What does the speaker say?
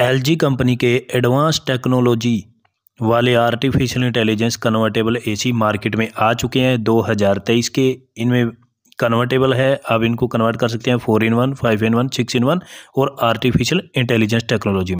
LG company के advance technology वाले artificial intelligence convertible AC market में आ चुके हैं 2023 के इनमें कन्वर्टेबल है आप इनको कन्वर्ट कर सकते हैं four in one five in one six in one और आर्टिफिशियल इंटेलिजेंस टेक्नोलॉजी